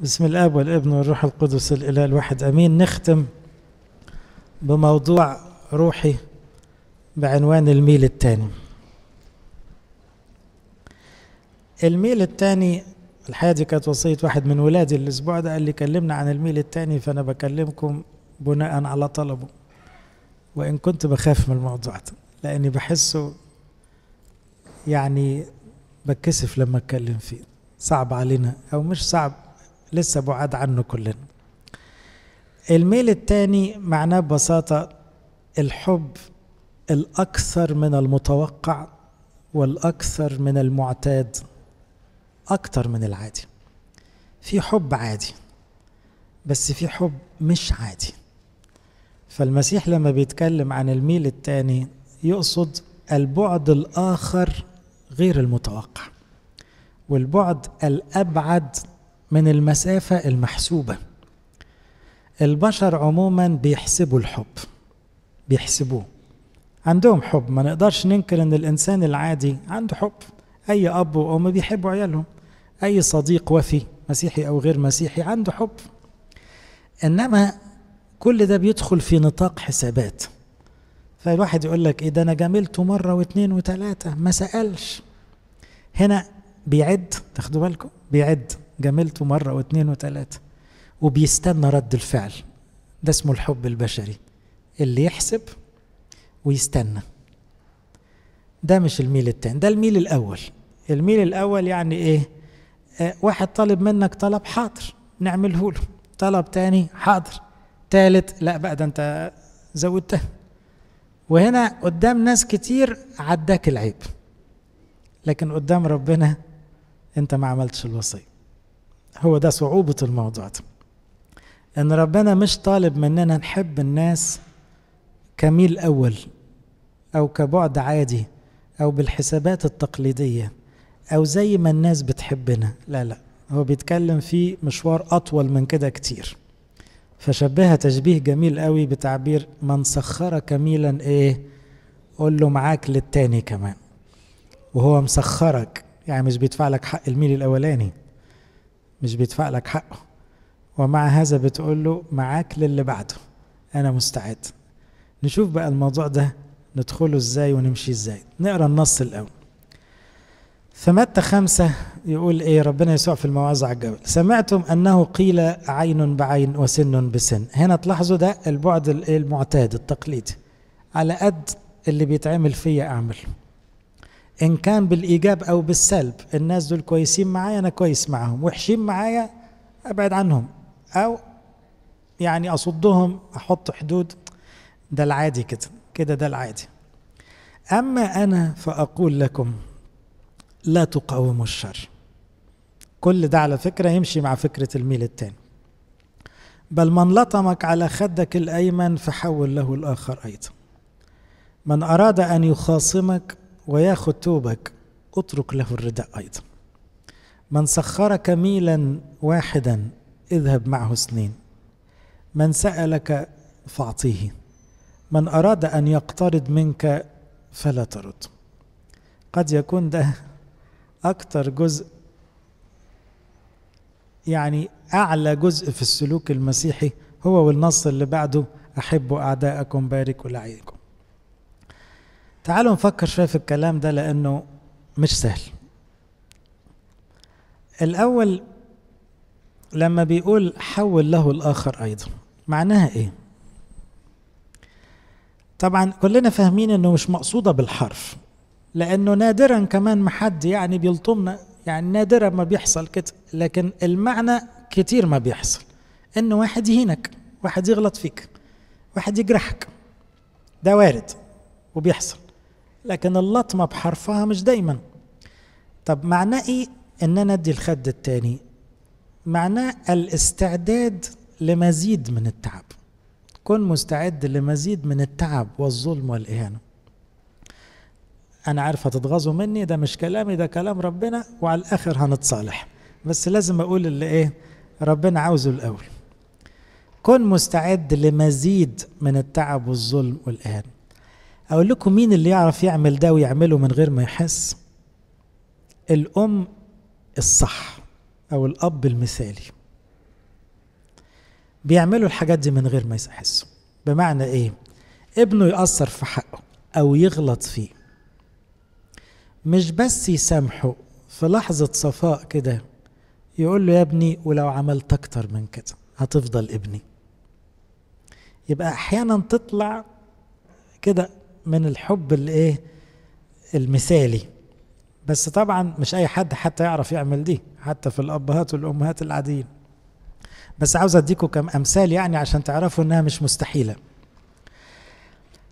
بسم الاب والابن والروح القدس الاله الواحد امين نختم بموضوع روحي بعنوان الميل الثاني الميل الثاني الحياة دي كانت وصيه واحد من ولادي الاسبوع ده قال لي كلمنا عن الميل الثاني فانا بكلمكم بناء على طلبه وان كنت بخاف من الموضوع ده لاني بحسه يعني بتكسف لما اتكلم فيه صعب علينا او مش صعب لسه بعاد عنه كلنا الميل الثاني معناه ببساطة الحب الأكثر من المتوقع والأكثر من المعتاد أكثر من العادي في حب عادي بس في حب مش عادي فالمسيح لما بيتكلم عن الميل الثاني يقصد البعد الآخر غير المتوقع والبعد الأبعد من المسافة المحسوبة البشر عموما بيحسبوا الحب بيحسبوه عندهم حب ما نقدرش ننكر ان الانسان العادي عنده حب اي اب وام بيحبوا عيالهم اي صديق وفي مسيحي او غير مسيحي عنده حب انما كل ده بيدخل في نطاق حسابات فالواحد يقول لك ايه ده انا جاملته مره واثنين وثلاثه ما سالش هنا بيعد تاخدوا بالكم بيعد جاملته مرة واثنين وثلاثة وبيستنى رد الفعل ده اسمه الحب البشري اللي يحسب ويستنى ده مش الميل التاني ده الميل الأول الميل الأول يعني إيه آه، واحد طالب منك طلب حاضر نعمله له طلب تاني حاضر تالت لا بقى ده أنت زودته وهنا قدام ناس كتير عداك العيب لكن قدام ربنا أنت ما عملتش الوصيه هو ده صعوبة الموضوع ده ان ربنا مش طالب مننا نحب الناس كميل اول او كبعد عادي او بالحسابات التقليديه او زي ما الناس بتحبنا لا لا هو بيتكلم في مشوار اطول من كده كتير فشبهها تشبيه جميل قوي بتعبير من سخرك ميلا ايه قول له معاك للتاني كمان وهو مسخرك يعني مش بيدفع لك حق الميل الاولاني مش بيدفع لك حقه ومع هذا بتقول له معاك للي بعده أنا مستعد نشوف بقى الموضوع ده ندخله ازاي ونمشي ازاي نقرا النص الأول فمتى خمسة يقول إيه ربنا يسوع في الموعظة على الجبل سمعتم أنه قيل عين بعين وسن بسن هنا تلاحظوا ده البعد المعتاد التقليدي على قد اللي بيتعمل فيا أعمل إن كان بالإيجاب أو بالسلب الناس دول كويسين معايا أنا كويس معاهم وحشين معايا أبعد عنهم أو يعني أصدهم أحط حدود ده العادي كده كده ده العادي أما أنا فأقول لكم لا تقاوموا الشر كل ده على فكرة يمشي مع فكرة الميل التاني بل من لطمك على خدك الأيمن فحول له الآخر أيضا من أراد أن يخاصمك وياخذ ثوبك اترك له الرداء أيضا من سخرك ميلا واحدا اذهب معه سنين من سألك فأعطيه من أراد أن يقترض منك فلا ترد قد يكون ده اكثر جزء يعني أعلى جزء في السلوك المسيحي هو والنص اللي بعده أحبوا أعداءكم باركوا لعين تعالوا نفكر شوية في الكلام ده لأنه مش سهل الأول لما بيقول حول له الآخر أيضا معناها إيه؟ طبعا كلنا فاهمين انه مش مقصوده بالحرف لانه نادرا كمان ما حد يعني بيلطمنا يعني نادرا ما بيحصل كده لكن المعنى كتير ما بيحصل انه واحد يهينك واحد يغلط فيك واحد يجرحك ده وارد وبيحصل لكن اللطمة بحرفها مش دايما طب معناه ايه ان انا ادي الخد التاني معناه الاستعداد لمزيد من التعب كن مستعد لمزيد من التعب والظلم والإهانة أنا عارف هتتغاظوا مني ده مش كلامي ده كلام ربنا وعلى الآخر هنتصالح بس لازم أقول اللي إيه ربنا عاوزه الأول كن مستعد لمزيد من التعب والظلم والإهانة أقول لكم مين اللي يعرف يعمل ده ويعمله من غير ما يحس الأم الصح أو الأب المثالي بيعملوا الحاجات دي من غير ما يحسوا بمعنى إيه ابنه يأثر في حقه أو يغلط فيه مش بس يسامحه في لحظة صفاء كده يقول له يا ابني ولو عملت أكتر من كده هتفضل ابني يبقى أحيانا تطلع كده من الحب الايه المثالي بس طبعا مش اي حد حتى يعرف يعمل دي حتى في الابهات والامهات العاديين بس عاوز اديكم كم امثال يعني عشان تعرفوا انها مش مستحيله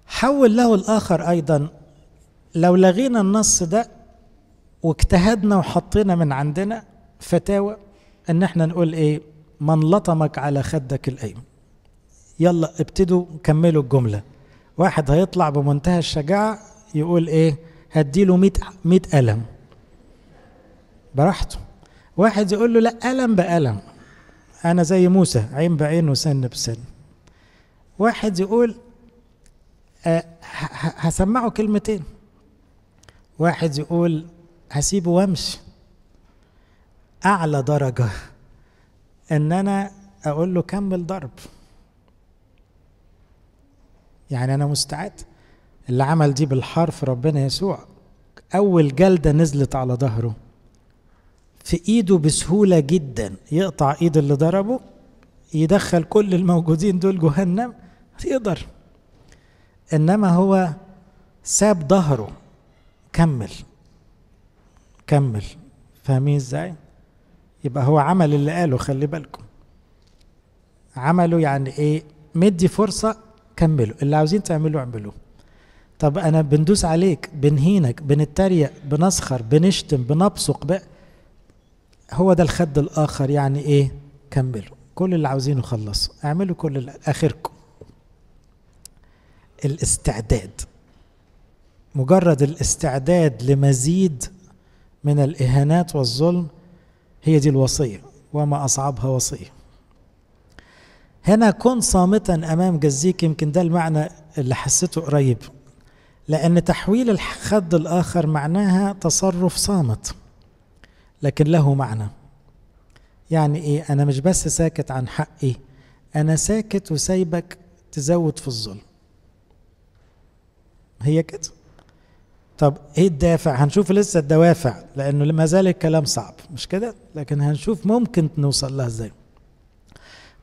حول له الاخر ايضا لو لغينا النص ده واجتهدنا وحطينا من عندنا فتاوى ان احنا نقول ايه من لطمك على خدك الايمن يلا ابتدوا كملوا الجمله واحد هيطلع بمنتهى الشجاعة يقول إيه هديله 100 100 ألم براحته واحد يقول له لا ألم بألم أنا زي موسى عين بعين وسن بسن واحد يقول أه هسمعه كلمتين واحد يقول هسيبه وامشي أعلى درجة إن أنا أقول له كمل ضرب يعني انا مستعد اللي عمل دي بالحرف ربنا يسوع اول جلده نزلت على ظهره في ايده بسهوله جدا يقطع ايد اللي ضربه يدخل كل الموجودين دول جهنم يقدر انما هو ساب ظهره كمل كمل فاهمين ازاي يبقى هو عمل اللي قاله خلي بالكم عمله يعني ايه مدي فرصه كملوا اللي عاوزين تعملوه اعملوه طب انا بندوس عليك بنهينك بنتريق بنسخر بنشتم بنبصق بقى هو ده الخد الاخر يعني ايه كملوا كل اللي عاوزينه خلصوا اعملوا كل اخركم الاستعداد مجرد الاستعداد لمزيد من الاهانات والظلم هي دي الوصيه وما اصعبها وصيه هنا كن صامتا امام جزيك يمكن ده المعنى اللي حسيته قريب لان تحويل الخد الاخر معناها تصرف صامت لكن له معنى يعني ايه انا مش بس ساكت عن حقي إيه؟ انا ساكت وسايبك تزود في الظلم هي كده طب ايه الدافع هنشوف لسه الدوافع لانه ما زال الكلام صعب مش كده لكن هنشوف ممكن نوصل لها ازاي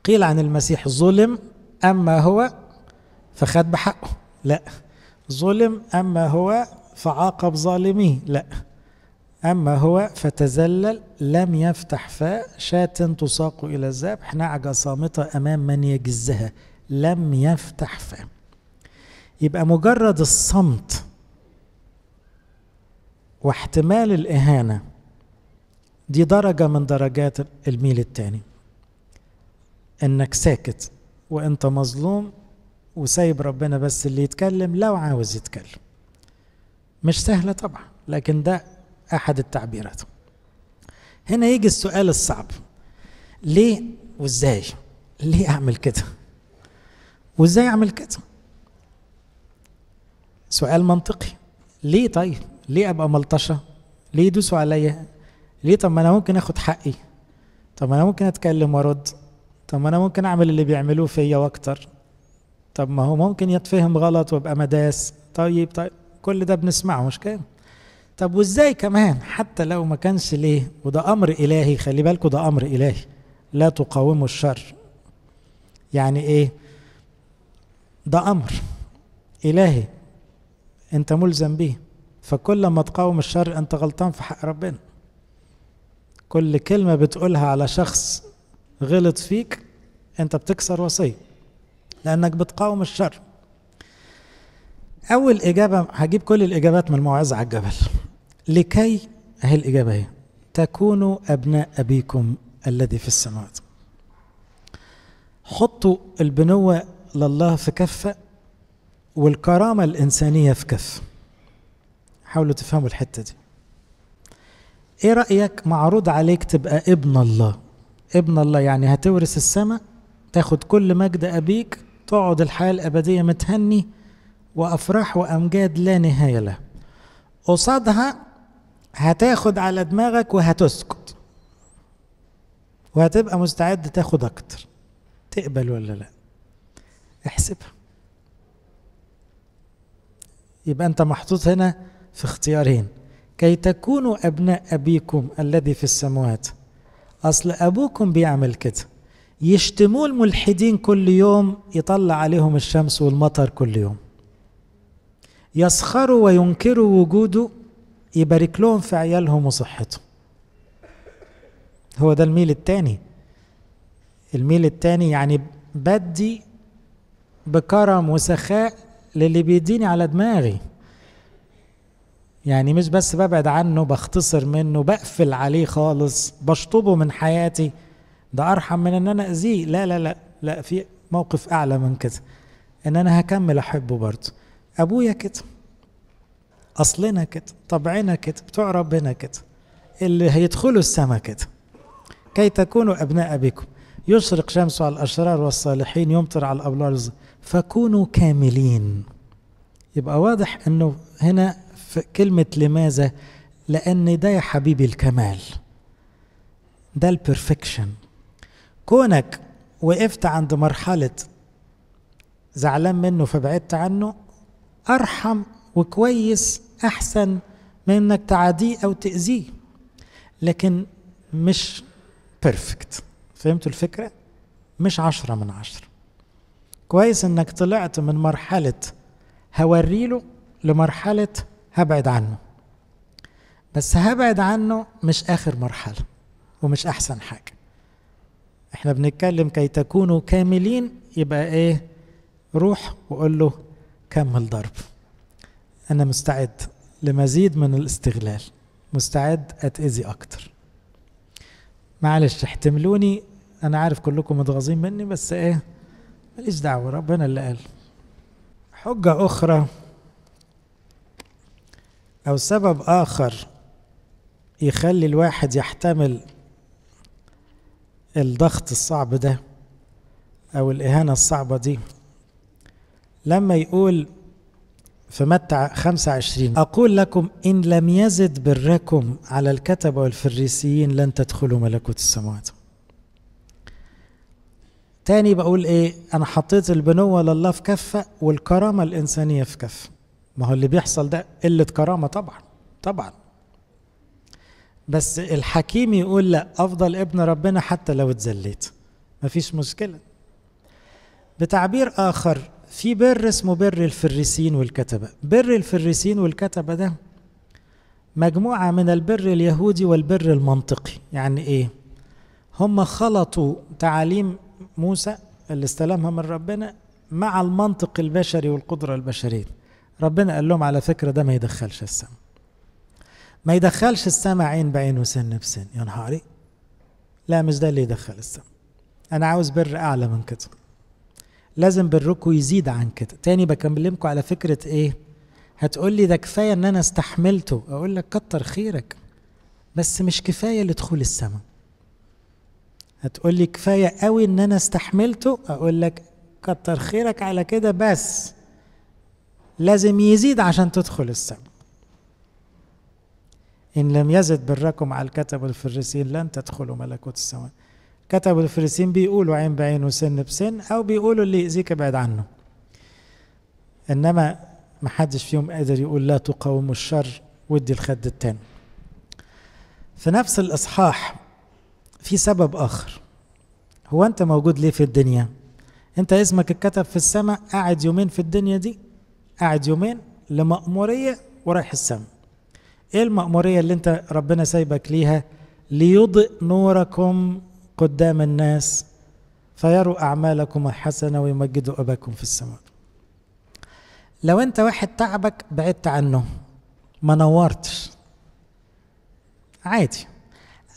قيل عن المسيح ظلم أما هو فخد بحقه لا ظلم أما هو فعاقب ظالميه لا أما هو فتذلل لم يفتح فاء شاة تساق إلى الذبح نعجة صامتة أمام من يجزها لم يفتح فاء يبقى مجرد الصمت واحتمال الإهانة دي درجة من درجات الميل الثاني انك ساكت وانت مظلوم وسايب ربنا بس اللي يتكلم لو عاوز يتكلم مش سهلة طبعا لكن ده أحد التعبيرات هنا يجي السؤال الصعب ليه وازاي ليه أعمل كده وازاي أعمل كده سؤال منطقي ليه طيب ليه أبقى ملطشة ليه يدوسوا عليا ليه طب ما أنا ممكن أخد حقي طب ما أنا ممكن أتكلم وأرد طب ما انا ممكن اعمل اللي بيعملوه فيا واكتر طب ما هو ممكن يتفهم غلط وابقى مداس طيب طيب كل ده بنسمعه مش كده طب وازاي كمان حتى لو ما كانش ليه وده امر الهي خلي بالكوا ده امر الهي لا تقاوموا الشر يعني ايه ده امر الهي انت ملزم بيه فكل ما تقاوم الشر انت غلطان في حق ربنا كل كلمة بتقولها على شخص غلط فيك انت بتكسر وصيه لانك بتقاوم الشر اول اجابه هجيب كل الاجابات من الموعظه على الجبل لكي اهي الاجابه هي تكونوا ابناء ابيكم الذي في السماوات حطوا البنوه لله في كفه والكرامه الانسانيه في كفه حاولوا تفهموا الحته دي ايه رايك معروض عليك تبقى ابن الله ابن الله يعني هتورث السماء تاخد كل مجد أبيك تقعد الحياة الأبدية متهني وأفراح وأمجاد لا نهاية لها قصادها هتاخد على دماغك وهتسكت وهتبقى مستعد تاخد أكتر تقبل ولا لا احسبها يبقى أنت محطوط هنا في اختيارين كي تكونوا أبناء أبيكم الذي في السماوات أصل أبوكم بيعمل كده يشتموه الملحدين كل يوم يطلع عليهم الشمس والمطر كل يوم يسخروا وينكروا وجوده يبارك لهم في عيالهم وصحتهم هو ده الميل التاني الميل التاني يعني بدي بكرم وسخاء للي بيديني على دماغي يعني مش بس ببعد عنه بختصر منه بقفل عليه خالص بشطبه من حياتي ده ارحم من ان انا اذيه لا لا لا لا في موقف اعلى من كده ان انا هكمل احبه برضه ابويا كده اصلنا كده طبعنا كده بتوع ربنا كده اللي هيدخلوا السما كده كي تكونوا ابناء ابيكم يشرق شمس على الاشرار والصالحين يمطر على الابرار فكونوا كاملين يبقى واضح انه هنا كلمة لماذا لأن ده يا حبيبي الكمال ده البرفكشن كونك وقفت عند مرحلة زعلان منه فبعدت عنه أرحم وكويس أحسن من إنك تعاديه أو تأذيه لكن مش بيرفكت فهمتوا الفكرة؟ مش عشرة من عشرة كويس إنك طلعت من مرحلة هوريله لمرحلة هبعد عنه بس هبعد عنه مش آخر مرحلة ومش أحسن حاجة احنا بنتكلم كي تكونوا كاملين يبقى ايه روح وقول له كمل ضرب انا مستعد لمزيد من الاستغلال مستعد اتاذي اكتر معلش احتملوني انا عارف كلكم متغاظين مني بس ايه ماليش دعوه ربنا اللي قال حجه اخرى أو سبب آخر يخلي الواحد يحتمل الضغط الصعب ده أو الإهانة الصعبة دي لما يقول في متى 25 أقول لكم إن لم يزد بركم على الكتب والفريسيين لن تدخلوا ملكوت السماوات تاني بقول إيه أنا حطيت البنوة لله في كفة والكرامة الإنسانية في كفة ما هو اللي بيحصل ده قلة كرامة طبعا طبعا بس الحكيم يقول لا أفضل ابن ربنا حتى لو اتذليت مفيش مشكلة بتعبير آخر في بر اسمه بر الفريسين والكتبة بر الفريسين والكتبة ده مجموعة من البر اليهودي والبر المنطقي يعني إيه هم خلطوا تعاليم موسى اللي استلمها من ربنا مع المنطق البشري والقدرة البشرية ربنا قال لهم على فكرة ده ما يدخلش السماء ما يدخلش السماء عين بعين وسن بسن يا نهاري لا مش ده اللي يدخل السماء أنا عاوز بر أعلى من كده لازم بركو يزيد عن كده تاني بكلمكم على فكرة إيه هتقول لي ده كفاية إن أنا استحملته أقول لك كتر خيرك بس مش كفاية لدخول السماء هتقول لي كفاية قوي إن أنا استحملته أقول لك كتر خيرك على كده بس لازم يزيد عشان تدخل السماء إن لم يزد بركم على الكتب الفرسين لن تدخلوا ملكوت السماء كتب الفرسين بيقولوا عين بعين وسن بسن أو بيقولوا اللي يأذيك ابعد عنه إنما محدش فيهم قادر يقول لا تقاوموا الشر ودي الخد التاني في نفس الإصحاح في سبب آخر هو أنت موجود ليه في الدنيا أنت اسمك اتكتب في السماء قاعد يومين في الدنيا دي قاعد يومين لمأمورية ورايح السماء ايه المأمورية اللي انت ربنا سايبك ليها ليضئ نوركم قدام الناس فيروا أعمالكم الحسنة ويمجدوا أباكم في السماء لو انت واحد تعبك بعدت عنه ما نورتش عادي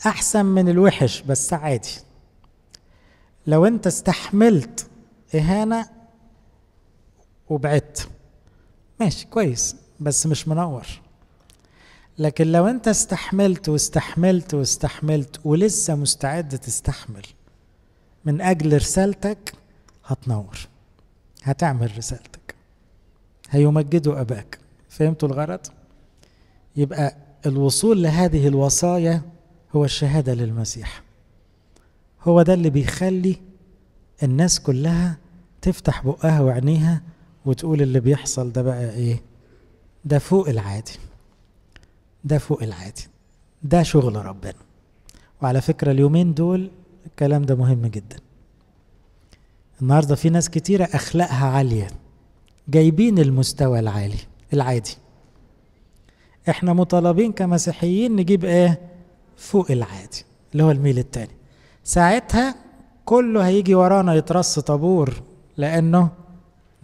احسن من الوحش بس عادي لو انت استحملت اهانه وبعدت ماشي كويس بس مش منور لكن لو انت استحملت واستحملت واستحملت ولسه مستعد تستحمل من اجل رسالتك هتنور هتعمل رسالتك هيمجدوا اباك فهمتوا الغرض يبقى الوصول لهذه الوصايا هو الشهاده للمسيح هو ده اللي بيخلي الناس كلها تفتح بقها وعينيها وتقول اللي بيحصل ده بقى ايه ده فوق العادي ده فوق العادي ده شغل ربنا وعلى فكرة اليومين دول الكلام ده مهم جدا النهاردة في ناس كتيرة أخلاقها عالية جايبين المستوى العالي العادي احنا مطالبين كمسيحيين نجيب ايه فوق العادي اللي هو الميل التاني ساعتها كله هيجي ورانا يترص طابور لانه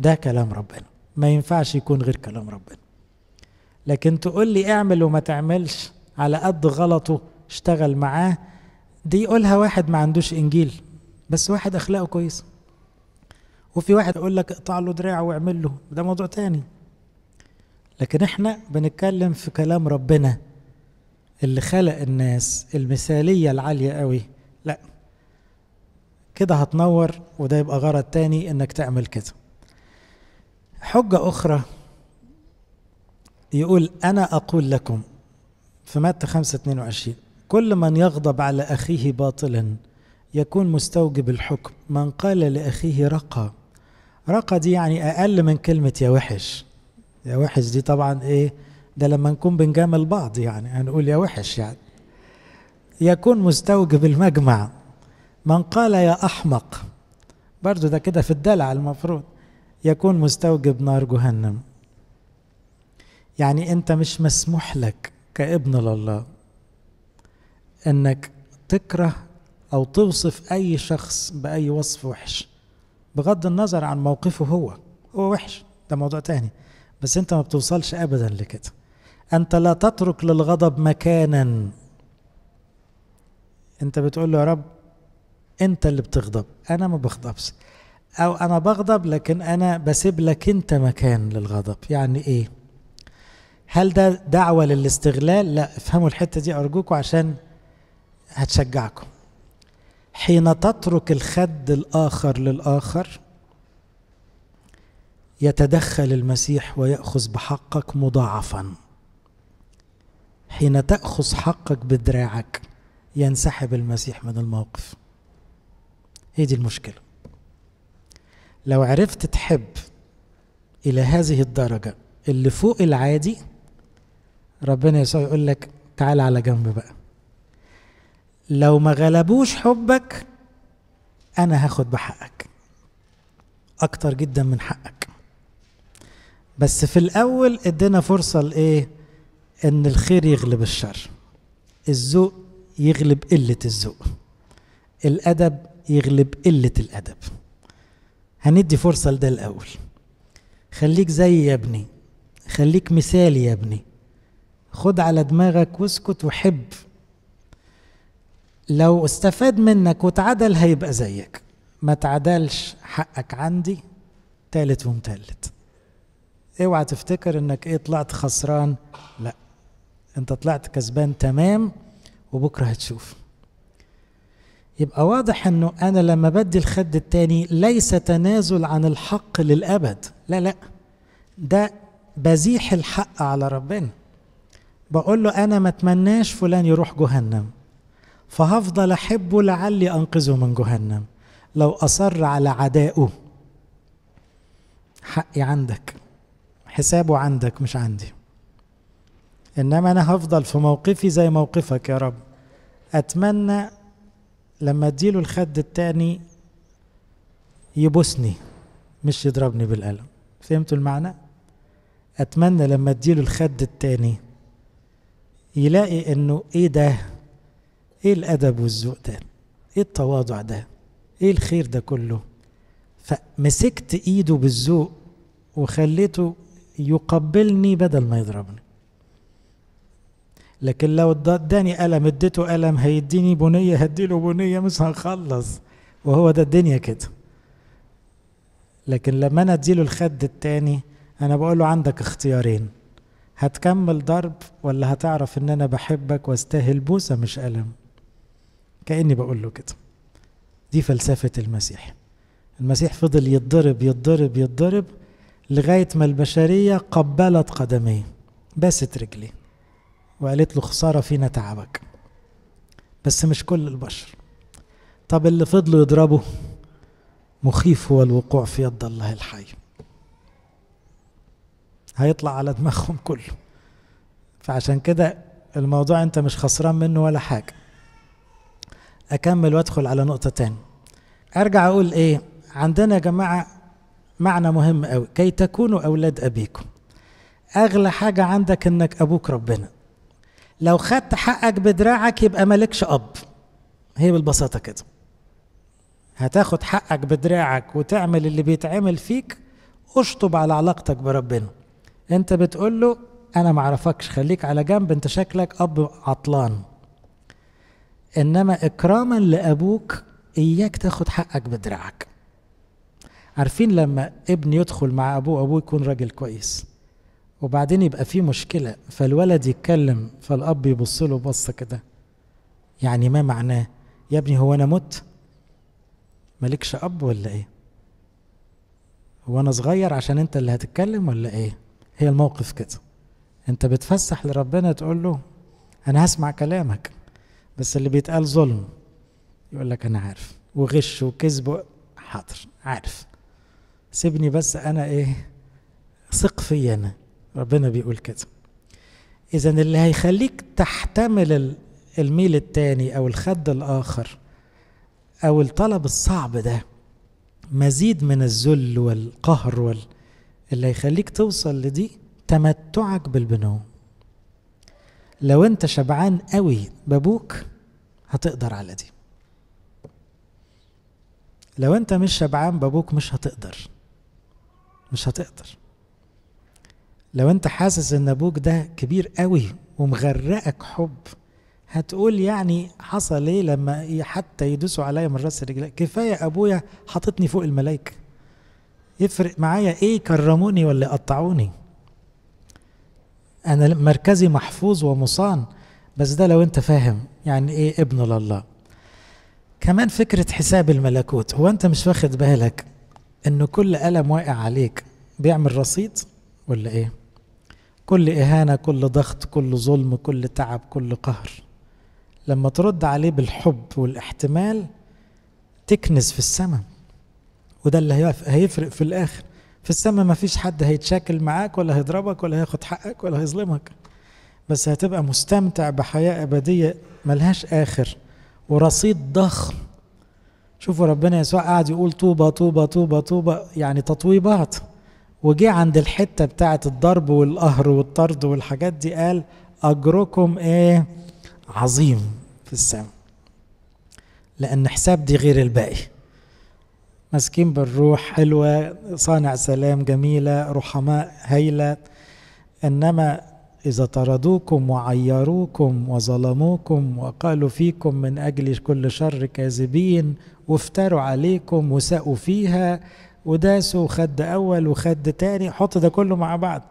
ده كلام ربنا ما ينفعش يكون غير كلام ربنا لكن تقول لي اعمل وما تعملش على قد غلطه اشتغل معاه دي يقولها واحد ما عندوش انجيل بس واحد اخلاقه كويسه وفي واحد يقول لك اقطع له دراعه واعمل له ده موضوع تاني لكن احنا بنتكلم في كلام ربنا اللي خلق الناس المثاليه العاليه قوي لا كده هتنور وده يبقى غرض تاني انك تعمل كده حجة أخرى يقول أنا أقول لكم في متى 5 22 كل من يغضب على أخيه باطلا يكون مستوجب الحكم من قال لأخيه رقى رقى دي يعني أقل من كلمة يا وحش يا وحش دي طبعا إيه ده لما نكون بنجامل بعض يعني هنقول يا وحش يعني يكون مستوجب المجمع من قال يا أحمق برضو ده كده في الدلع المفروض يكون مستوجب نار جهنم يعني انت مش مسموح لك كابن لله انك تكره او توصف اي شخص باي وصف وحش بغض النظر عن موقفه هو هو وحش ده موضوع تاني بس انت ما بتوصلش ابدا لكده انت لا تترك للغضب مكانا انت بتقول له يا رب انت اللي بتغضب انا ما بغضبش أو أنا بغضب لكن أنا بسيب لك أنت مكان للغضب يعني إيه هل ده دعوة للاستغلال لا افهموا الحتة دي أرجوكم عشان هتشجعكم حين تترك الخد الآخر للآخر يتدخل المسيح ويأخذ بحقك مضاعفا حين تأخذ حقك بدراعك ينسحب المسيح من الموقف هي دي المشكلة لو عرفت تحب إلى هذه الدرجة اللي فوق العادي ربنا يسوع يقول لك تعال على جنب بقى لو ما غلبوش حبك أنا هاخد بحقك أكتر جدا من حقك بس في الأول ادينا فرصة لإيه؟ إن الخير يغلب الشر الذوق يغلب قلة الذوق الأدب يغلب قلة الأدب هندي فرصة لده الأول خليك زي يا ابني خليك مثالي يا ابني خد على دماغك واسكت وحب لو استفاد منك وتعدل هيبقى زيك ما تعدلش حقك عندي تالت ومتلت اوعى تفتكر انك ايه طلعت خسران لا انت طلعت كسبان تمام وبكره هتشوف يبقى واضح انه انا لما بدي الخد التاني ليس تنازل عن الحق للابد لا لا ده بزيح الحق على ربنا بقول له انا ما اتمناش فلان يروح جهنم فهفضل احبه لعلي انقذه من جهنم لو اصر على عدائه حقي عندك حسابه عندك مش عندي انما انا هفضل في موقفي زي موقفك يا رب اتمنى لما اديله الخد التاني يبوسني مش يضربني بالقلم فهمتوا المعنى اتمنى لما اديله الخد التاني يلاقي انه ايه ده ايه الادب والذوق ده ايه التواضع ده ايه الخير ده كله فمسكت ايده بالذوق وخليته يقبلني بدل ما يضربني لكن لو اداني قلم اديته قلم هيديني بنيه هديله بنيه مش هنخلص وهو ده الدنيا كده لكن لما انا اديله الخد التاني انا بقول له عندك اختيارين هتكمل ضرب ولا هتعرف ان انا بحبك واستاهل بوسه مش قلم كاني بقول له كده دي فلسفه المسيح المسيح فضل يتضرب يتضرب يتضرب لغايه ما البشريه قبلت قدميه باست رجليه وقالت له خسارة فينا تعبك بس مش كل البشر طب اللي فضلوا يضربوا مخيف هو الوقوع في يد الله الحي هيطلع على دماغهم كله فعشان كده الموضوع انت مش خسران منه ولا حاجة اكمل وادخل على نقطة تاني ارجع اقول ايه عندنا يا جماعة معنى مهم قوي كي تكونوا اولاد ابيكم اغلى حاجة عندك انك ابوك ربنا لو خدت حقك بدراعك يبقى مالكش اب هي بالبساطه كده هتاخد حقك بدراعك وتعمل اللي بيتعمل فيك اشطب على علاقتك بربنا انت بتقول له انا معرفكش خليك على جنب انت شكلك اب عطلان انما اكراما لابوك اياك تاخد حقك بدراعك عارفين لما ابن يدخل مع ابوه ابوه يكون راجل كويس وبعدين يبقى في مشكلة فالولد يتكلم فالأب يبص له بصة كده يعني ما معناه يا ابني هو أنا مت مالكش أب ولا إيه هو أنا صغير عشان أنت اللي هتتكلم ولا إيه هي الموقف كده أنت بتفسح لربنا تقول له أنا هسمع كلامك بس اللي بيتقال ظلم يقول لك أنا عارف وغش وكذب حاضر عارف سيبني بس أنا إيه ثق فيا أنا ربنا بيقول كده اذا اللي هيخليك تحتمل الميل التاني او الخد الاخر او الطلب الصعب ده مزيد من الذل والقهر وال اللي هيخليك توصل لدي تمتعك بالبنو لو انت شبعان قوي بابوك هتقدر على دي لو انت مش شبعان بابوك مش هتقدر مش هتقدر لو انت حاسس ان ابوك ده كبير قوي ومغرقك حب هتقول يعني حصل ايه لما حتى يدوسوا عليا من راس رجلي كفايه ابويا حاططني فوق الملائكه يفرق معايا ايه كرموني ولا قطعوني انا مركزي محفوظ ومصان بس ده لو انت فاهم يعني ايه ابن لله كمان فكرة حساب الملكوت هو انت مش واخد بالك ان كل قلم واقع عليك بيعمل رصيد ولا ايه كل إهانة كل ضغط كل ظلم كل تعب كل قهر لما ترد عليه بالحب والاحتمال تكنس في السماء وده اللي هيفرق في الآخر في السماء ما فيش حد هيتشاكل معاك ولا هيضربك ولا هياخد حقك ولا هيظلمك بس هتبقى مستمتع بحياة أبدية ملهاش آخر ورصيد ضخم شوفوا ربنا يسوع قاعد يقول طوبى طوبى طوبى طوبى يعني تطويبات وجي عند الحتة بتاعة الضرب والقهر والطرد والحاجات دي قال أجركم إيه عظيم في السماء لأن حساب دي غير الباقي ماسكين بالروح حلوة صانع سلام جميلة رحماء هايلة إنما إذا طردوكم وعيروكم وظلموكم وقالوا فيكم من أجل كل شر كاذبين وافتروا عليكم وساءوا فيها وداس وخد أول وخد تاني حط ده كله مع بعض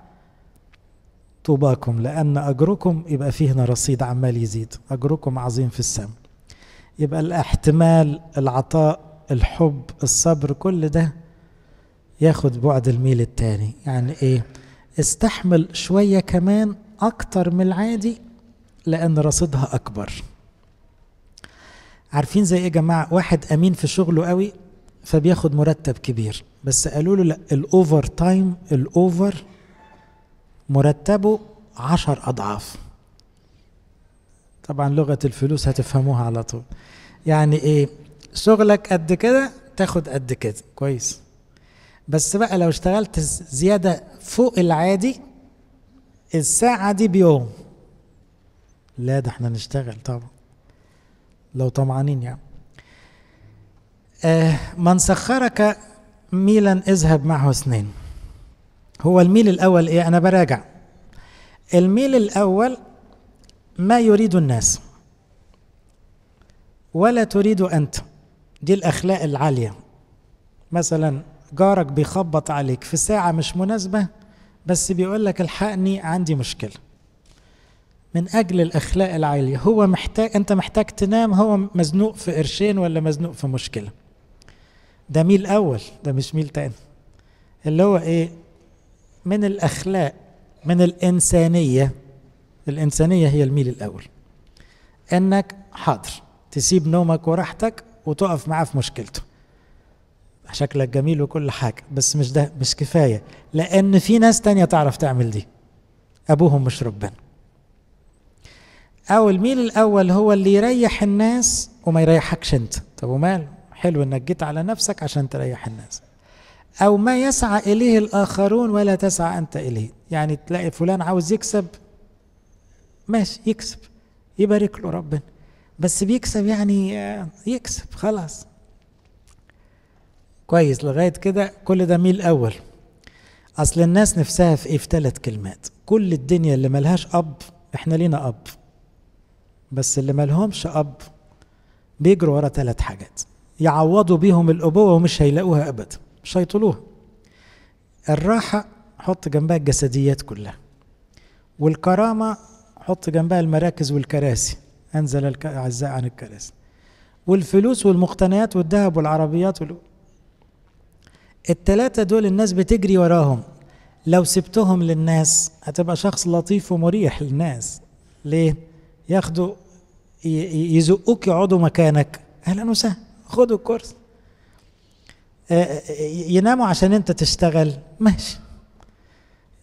طوباكم لأن أجركم يبقى فيه هنا رصيد عمال يزيد أجركم عظيم في السماء يبقى الاحتمال العطاء الحب الصبر كل ده ياخد بعد الميل التاني يعني ايه استحمل شوية كمان أكتر من العادي لأن رصيدها أكبر عارفين زي ايه يا جماعة واحد أمين في شغله قوي فبياخد مرتب كبير بس قالوا له لا الاوفر تايم الاوفر مرتبه عشر اضعاف طبعا لغه الفلوس هتفهموها على طول يعني ايه شغلك قد كده تاخد قد كده كويس بس بقى لو اشتغلت زياده فوق العادي الساعه دي بيوم لا ده احنا نشتغل طبعا لو طمعانين يعني آه، من سخرك ميلا اذهب معه اثنين هو الميل الأول إيه أنا براجع الميل الأول ما يريد الناس ولا تريد أنت دي الأخلاق العالية مثلا جارك بيخبط عليك في ساعة مش مناسبة بس بيقول لك الحقني عندي مشكلة من أجل الأخلاق العالية هو محتاج أنت محتاج تنام هو مزنوق في قرشين ولا مزنوق في مشكلة ده ميل اول ده مش ميل تاني اللي هو ايه من الاخلاق من الانسانيه الانسانيه هي الميل الاول انك حاضر تسيب نومك وراحتك وتقف معاه في مشكلته شكلك جميل وكل حاجة بس مش ده مش كفاية لأن في ناس تانية تعرف تعمل دي أبوهم مش ربنا أو الميل الأول هو اللي يريح الناس وما يريحكش أنت طب وماله حلو انك جيت على نفسك عشان تريح الناس او ما يسعى اليه الاخرون ولا تسعى انت اليه يعني تلاقي فلان عاوز يكسب ماشي يكسب يبارك له ربنا بس بيكسب يعني يكسب خلاص كويس لغايه كده كل ده ميل اول اصل الناس نفسها في ايه في ثلاث كلمات كل الدنيا اللي ملهاش اب احنا لينا اب بس اللي ملهمش اب بيجروا ورا ثلاث حاجات يعوضوا بيهم الأبوة ومش هيلاقوها أبدا مش هيطلوها الراحة حط جنبها الجسديات كلها والكرامة حط جنبها المراكز والكراسي أنزل الأعزاء عن الكراسي والفلوس والمقتنيات والذهب والعربيات وال... التلاتة دول الناس بتجري وراهم لو سبتهم للناس هتبقى شخص لطيف ومريح للناس ليه؟ ياخدوا يزقوك يقعدوا مكانك أهلا وسهلا خدوا الكورس آه، آه، آه، يناموا عشان انت تشتغل ماشي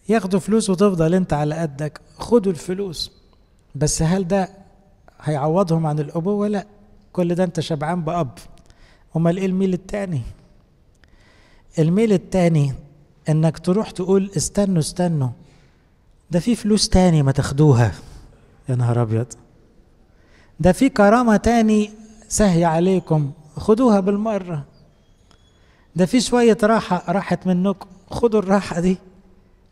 ياخدوا فلوس وتفضل انت على قدك خدوا الفلوس بس هل ده هيعوضهم عن الابوه لا كل ده انت شبعان باب امال ايه الميل التاني الميل التاني انك تروح تقول استنوا استنوا ده في فلوس تاني ما تاخدوها يا نهار ابيض ده في كرامه تاني سهي عليكم خدوها بالمرة ده في شوية راحة راحت منكم خدوا الراحة دي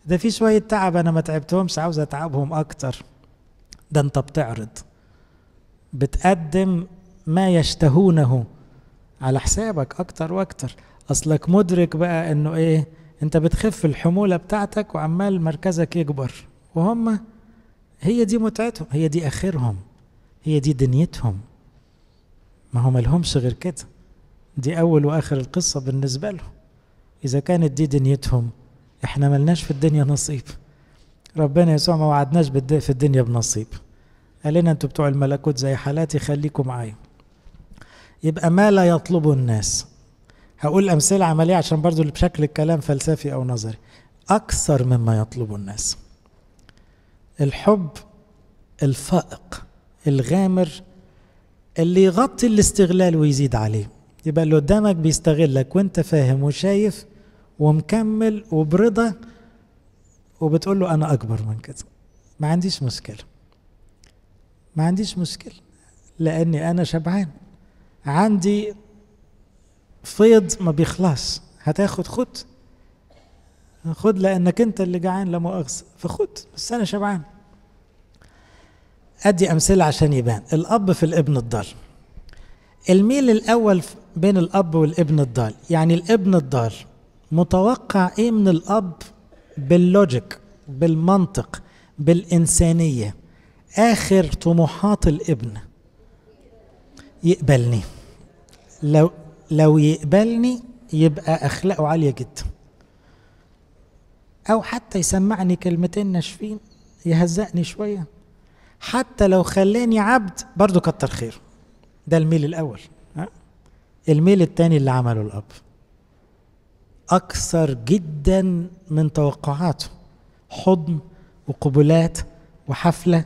ده في شوية تعب أنا ما تعبتهمش عاوز أتعبهم أكتر ده أنت بتعرض بتقدم ما يشتهونه على حسابك أكتر وأكتر أصلك مدرك بقى إنه إيه أنت بتخف الحمولة بتاعتك وعمال مركزك يكبر وهم هي دي متعتهم هي دي آخرهم هي دي دنيتهم ما هو لهمش غير كده دي أول وآخر القصة بالنسبة لهم إذا كانت دي دنيتهم إحنا ملناش في الدنيا نصيب ربنا يسوع ما وعدناش في الدنيا بنصيب قال لنا أنتوا بتوع الملكوت زي حالاتي خليكم معايا يبقى ما لا يطلبه الناس هقول أمثلة عملية عشان برضو بشكل الكلام فلسفي أو نظري أكثر مما يطلبه الناس الحب الفائق الغامر اللي يغطي الاستغلال ويزيد عليه يبقى اللي قدامك بيستغلك وانت فاهم وشايف ومكمل وبرضا وبتقول له انا اكبر من كده ما عنديش مشكله ما عنديش مشكله لاني انا شبعان عندي فيض ما بيخلص هتاخد خد خد لانك انت اللي جعان لا مؤاخذه فخد بس انا شبعان أدي أمثلة عشان يبان الأب في الابن الضال الميل الأول بين الأب والابن الضال يعني الابن الضال متوقع إيه من الأب باللوجيك بالمنطق بالإنسانية آخر طموحات الابن يقبلني لو لو يقبلني يبقى أخلاقه عالية جدا أو حتى يسمعني كلمتين ناشفين يهزقني شوية حتى لو خلاني عبد برضه كتر خيره ده الميل الاول الميل الثاني اللي عمله الاب اكثر جدا من توقعاته حضن وقبلات وحفله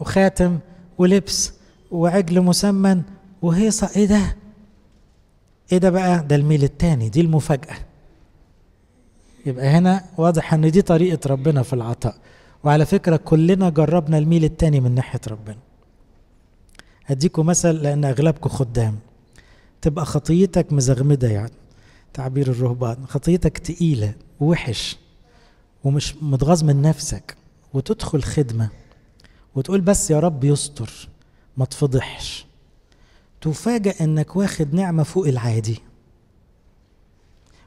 وخاتم ولبس وعجل مسمن وهيصه ايه ده ايه ده بقى ده الميل الثاني دي المفاجاه يبقى هنا واضح ان دي طريقه ربنا في العطاء وعلى فكرة كلنا جربنا الميل التاني من ناحية ربنا هديكم مثل لأن أغلبكم خدام تبقى خطيتك مزغمدة يعني تعبير الرهبان خطيتك تقيلة ووحش ومش متغاظ من نفسك وتدخل خدمة وتقول بس يا رب يستر ما تفضحش تفاجأ انك واخد نعمة فوق العادي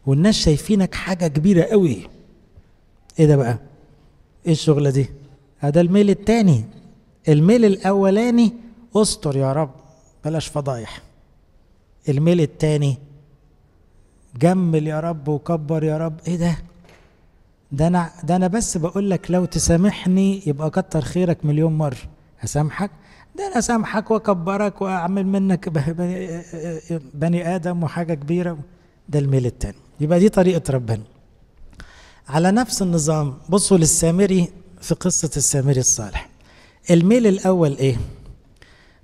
والناس شايفينك حاجة كبيرة قوي ايه ده بقى ايه الشغله دي هذا الميل الثاني الميل الاولاني استر يا رب بلاش فضايح الميل الثاني جمل يا رب وكبر يا رب ايه ده ده انا ده انا بس بقول لك لو تسامحني يبقى كتر خيرك مليون مره هسامحك ده انا اسامحك واكبرك واعمل منك بني ادم وحاجه كبيره ده الميل الثاني يبقى دي طريقه ربنا على نفس النظام بصوا للسامري في قصة السامري الصالح الميل الأول إيه؟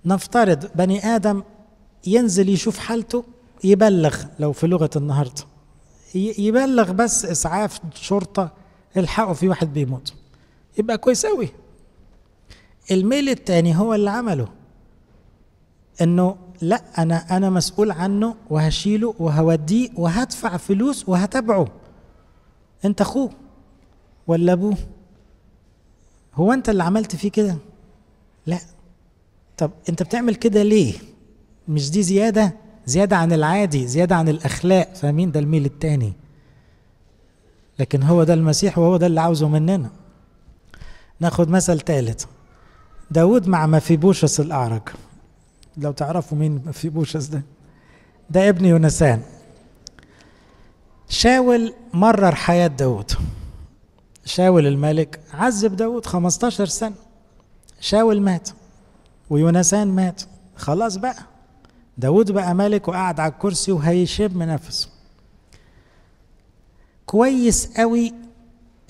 نفترض بني آدم ينزل يشوف حالته يبلغ لو في لغة النهاردة يبلغ بس إسعاف شرطة الحقوا في واحد بيموت يبقى كويس أوي الميل التاني هو اللي عمله انه لا انا انا مسؤول عنه وهشيله وهوديه وهدفع فلوس وهتابعه انت اخوه ولا ابوه هو انت اللي عملت فيه كده لا طب انت بتعمل كده ليه مش دي زياده زياده عن العادي زياده عن الاخلاق فاهمين ده الميل التاني لكن هو ده المسيح وهو ده اللي عاوزه مننا ناخد مثل ثالث داود مع بوشس الأعرج لو تعرفوا مين بوشس ده ده ابن يونسان شاول مرر حياة داود شاول الملك عذب داود 15 سنة شاول مات ويونسان مات خلاص بقى داود بقى ملك وقعد على الكرسي وهيشم نفسه كويس قوي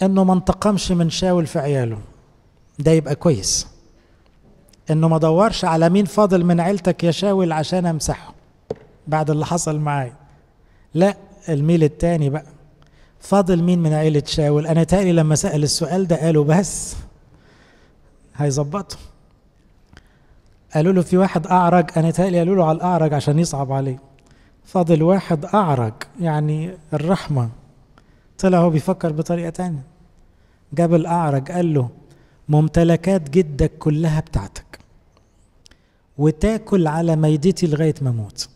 انه ما انتقمش من شاول في عياله ده يبقى كويس انه ما دورش على مين فاضل من عيلتك يا شاول عشان امسحه بعد اللي حصل معايا لا الميل الثاني بقى فاضل مين من عائلة شاول أنا تالي لما سأل السؤال ده قالوا بس هيظبطه قالوا له في واحد أعرج أنا تالي قالوا له على الأعرج عشان يصعب عليه فاضل واحد أعرج يعني الرحمة طلع هو بيفكر بطريقة تانية جاب الأعرج قال له ممتلكات جدك كلها بتاعتك وتاكل على ميدتي لغاية ما اموت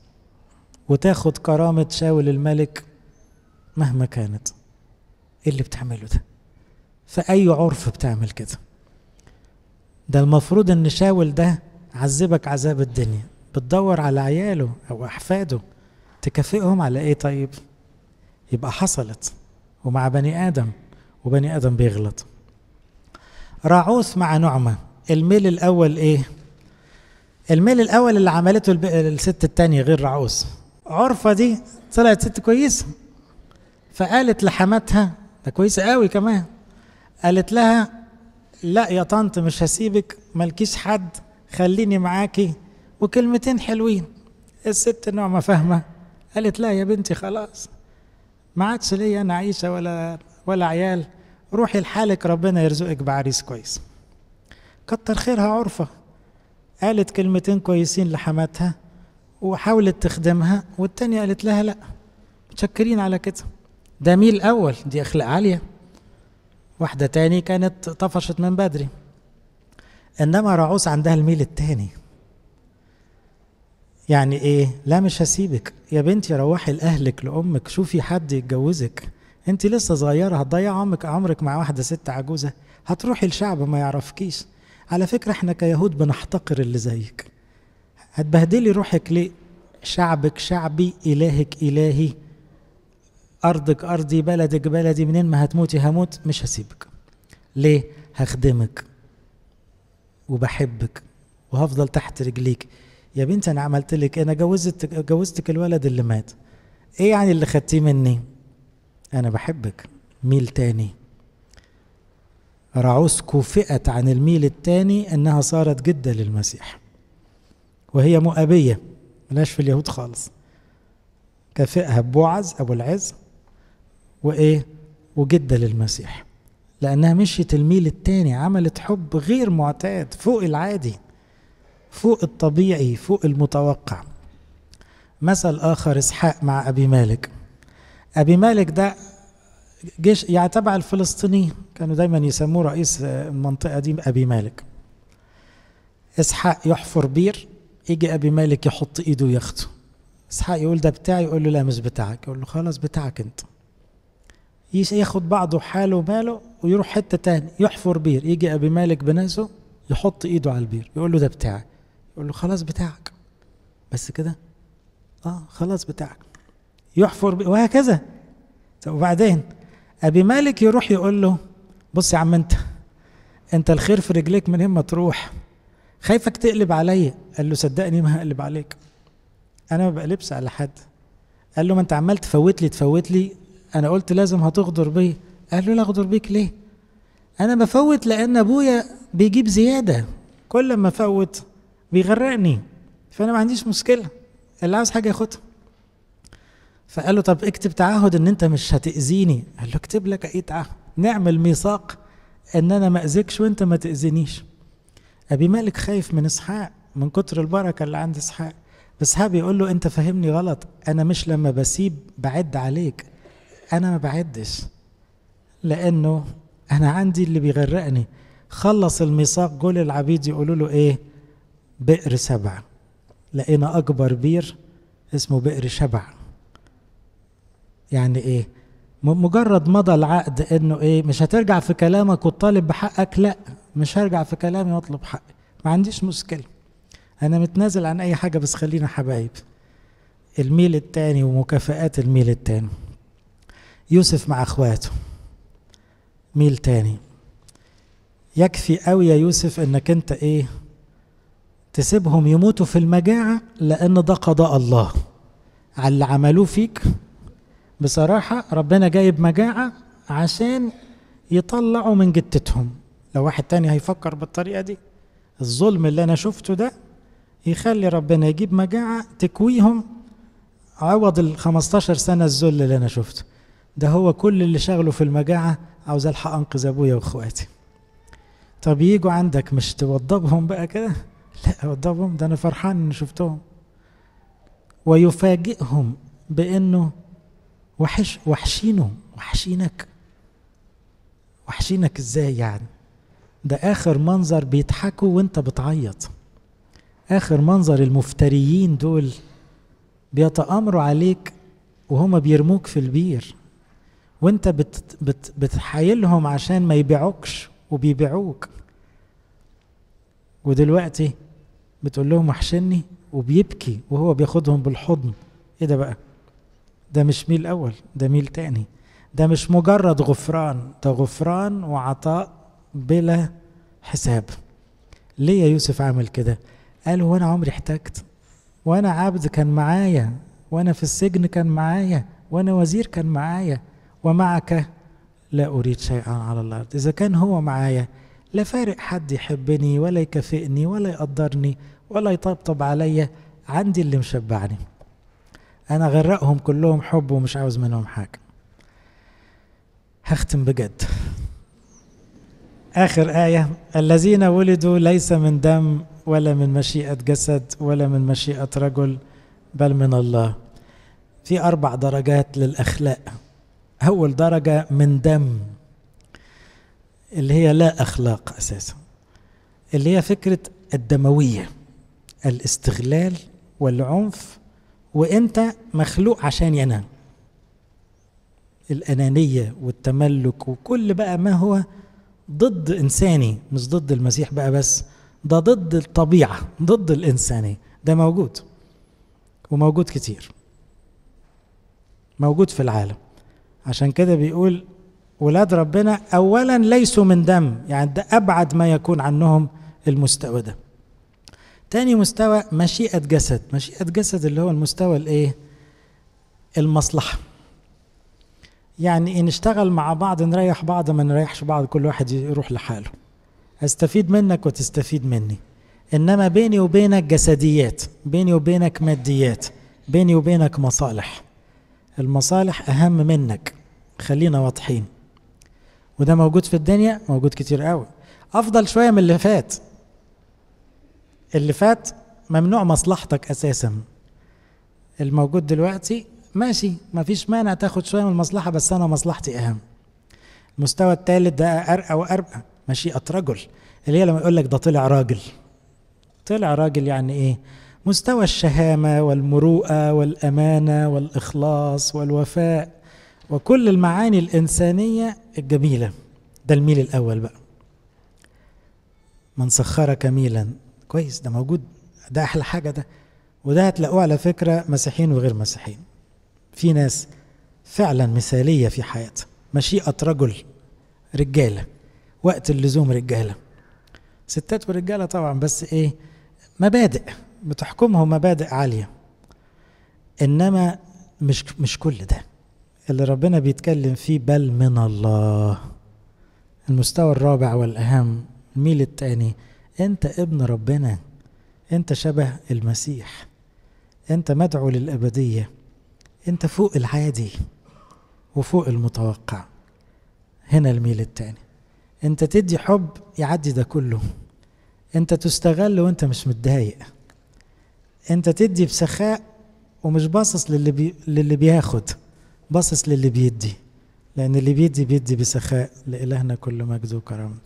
وتاخد كرامة شاول الملك مهما كانت ايه اللي بتعمله ده في اي عرف بتعمل كده ده المفروض ان شاول ده عذبك عذاب الدنيا بتدور على عياله او احفاده تكافئهم على ايه طيب يبقى حصلت ومع بني ادم وبني ادم بيغلط راعوث مع نعمه الميل الاول ايه الميل الاول اللي عملته الست التانية غير راعوث عرفة دي طلعت ست كويسة فقالت لحماتها ده كويسة قوي كمان قالت لها لا يا طنط مش هسيبك مالكيش حد خليني معاكي وكلمتين حلوين الست نوع ما فاهمة قالت لا يا بنتي خلاص ما عادش ليا انا عيشة ولا ولا عيال روحي لحالك ربنا يرزقك بعريس كويس كتر خيرها عرفة قالت كلمتين كويسين لحماتها وحاولت تخدمها والتانية قالت لها لا متشكرين على كده ده ميل أول دي أخلاق عالية واحدة تاني كانت طفشت من بدري إنما راعوس عندها الميل التاني يعني إيه لا مش هسيبك يا بنتي روحي لأهلك لأمك شوفي حد يتجوزك أنت لسه صغيرة هتضيع عمرك عمرك مع واحدة ست عجوزة هتروحي لشعب ما يعرفكيش على فكرة احنا كيهود بنحتقر اللي زيك هتبهدلي روحك ليه شعبك شعبي إلهك إلهي أرضك أرضي بلدك بلدي منين ما هتموتي هموت مش هسيبك ليه هخدمك وبحبك وهفضل تحت رجليك يا بنتي انا عملت لك انا جوزت جوزتك الولد اللي مات ايه يعني اللي خدتيه مني انا بحبك ميل تاني رعوسكو فئت عن الميل التاني انها صارت جده للمسيح وهي مؤابية ملاش في اليهود خالص كافئها بوعز أبو العز وإيه وجدة للمسيح لأنها مشيت الميل التاني عملت حب غير معتاد فوق العادي فوق الطبيعي فوق المتوقع مثل آخر إسحاق مع أبي مالك أبي مالك ده جيش يعني تبع الفلسطينيين كانوا دايما يسموه رئيس المنطقة دي أبي مالك إسحاق يحفر بير يجي ابي مالك يحط ايده وياخده اسحاق يقول ده بتاعي يقول له لا مش بتاعك يقول له خلاص بتاعك انت ياخد بعضه حاله وماله ويروح حته تاني يحفر بير يجي ابي مالك بنفسه يحط ايده على البير يقول له ده بتاعي يقول له خلاص بتاعك بس كده اه خلاص بتاعك يحفر بير وهكذا طب وبعدين ابي مالك يروح يقول له بص يا عم انت انت الخير في رجليك من ما تروح خايفك تقلب عليا قال له صدقني ما هقلب عليك انا ما بقلبش على حد قال له ما انت عمال تفوت لي تفوت لي انا قلت لازم هتغدر بي قال له لا اغدر بيك ليه انا بفوت لان ابويا بيجيب زياده كل ما افوت بيغرقني فانا ما عنديش مشكله اللي عاوز حاجه ياخدها فقال له طب اكتب تعهد ان انت مش هتاذيني قال له اكتب لك اي تعهد نعمل ميثاق ان انا ما اذيكش وانت ما تاذينيش ابي مالك خايف من اسحاق من كتر البركه اللي عند اسحاق بس ها بيقول له انت فاهمني غلط انا مش لما بسيب بعد عليك انا ما بعدش لانه انا عندي اللي بيغرقني خلص الميثاق جول العبيد يقولوا له ايه بئر سبع لقينا اكبر بير اسمه بئر شبع يعني ايه مجرد مضى العقد انه ايه مش هترجع في كلامك وتطالب بحقك لا مش هرجع في كلامي واطلب حقي ما عنديش مشكله انا متنازل عن اي حاجه بس خلينا حبايب الميل التاني ومكافئات الميل التاني يوسف مع اخواته ميل تاني يكفي قوي يا يوسف انك انت ايه تسيبهم يموتوا في المجاعه لان ده قضاء الله على اللي عملوه فيك بصراحة ربنا جايب مجاعة عشان يطلعوا من جتتهم لو واحد تاني هيفكر بالطريقة دي الظلم اللي أنا شفته ده يخلي ربنا يجيب مجاعة تكويهم عوض ال 15 سنة الذل اللي أنا شفته ده هو كل اللي شغله في المجاعة عاوز ألحق أنقذ أبويا وإخواتي طب ييجوا عندك مش توضبهم بقى كده لا أوضبهم ده أنا فرحان إني شفتهم ويفاجئهم بأنه وحش وحشينه وحشينك وحشينك ازاي يعني ده اخر منظر بيضحكوا وانت بتعيط اخر منظر المفتريين دول بيتامروا عليك وهما بيرموك في البير وانت بت بت بتحايلهم عشان ما يبيعوكش وبيبيعوك ودلوقتي بتقول لهم وحشني وبيبكي وهو بياخدهم بالحضن ايه ده بقى ده مش ميل أول ده ميل تاني ده مش مجرد غفران ده غفران وعطاء بلا حساب ليه يا يوسف عامل كده قال هو انا عمري احتجت وانا عبد كان معايا وانا في السجن كان معايا وانا وزير كان معايا ومعك لا اريد شيئا على الارض اذا كان هو معايا لا فارق حد يحبني ولا يكافئني ولا يقدرني ولا يطبطب عليا عندي اللي مشبعني انا غرقهم كلهم حب ومش عاوز منهم حاجه هختم بجد اخر ايه الذين ولدوا ليس من دم ولا من مشيئه جسد ولا من مشيئه رجل بل من الله في اربع درجات للاخلاق اول درجه من دم اللي هي لا اخلاق اساسا اللي هي فكره الدمويه الاستغلال والعنف وانت مخلوق عشان ينام الانانيه والتملك وكل بقى ما هو ضد انساني مش ضد المسيح بقى بس ده ضد الطبيعه ضد الانسانيه ده موجود وموجود كتير موجود في العالم عشان كده بيقول ولاد ربنا اولا ليسوا من دم يعني ده ابعد ما يكون عنهم المستوى ده تاني مستوى مشيئة جسد مشيئة جسد اللي هو المستوى الايه المصلحة يعني نشتغل مع بعض نريح بعض ما نريحش بعض كل واحد يروح لحاله استفيد منك وتستفيد مني انما بيني وبينك جسديات بيني وبينك ماديات بيني وبينك مصالح المصالح اهم منك خلينا واضحين وده موجود في الدنيا موجود كتير قوي افضل شويه من اللي فات اللي فات ممنوع مصلحتك اساسا الموجود دلوقتي ماشي ما فيش مانع تاخد شويه من المصلحه بس انا مصلحتي اهم المستوى الثالث ده ارقى وارقى مشيئه رجل اللي هي لما يقول لك ده طلع راجل طلع راجل يعني ايه مستوى الشهامه والمروءه والامانه والاخلاص والوفاء وكل المعاني الانسانيه الجميله ده الميل الاول بقى من سخرك ميلا كويس ده موجود ده احلى حاجه ده وده هتلاقوه على فكره مسيحيين وغير مسيحيين في ناس فعلا مثاليه في حياتها مشيئه رجل رجاله وقت اللزوم رجاله ستات ورجاله طبعا بس ايه مبادئ بتحكمهم مبادئ عاليه انما مش مش كل ده اللي ربنا بيتكلم فيه بل من الله المستوى الرابع والاهم الميل الثاني انت ابن ربنا انت شبه المسيح انت مدعو للابديه انت فوق العادي وفوق المتوقع هنا الميل التاني انت تدي حب يعدي ده كله انت تستغل وانت مش متضايق انت تدي بسخاء ومش باصص للي, بي... للي بياخد باصص للي بيدي لان اللي بيدي بيدي بسخاء لالهنا كل مجد وكرم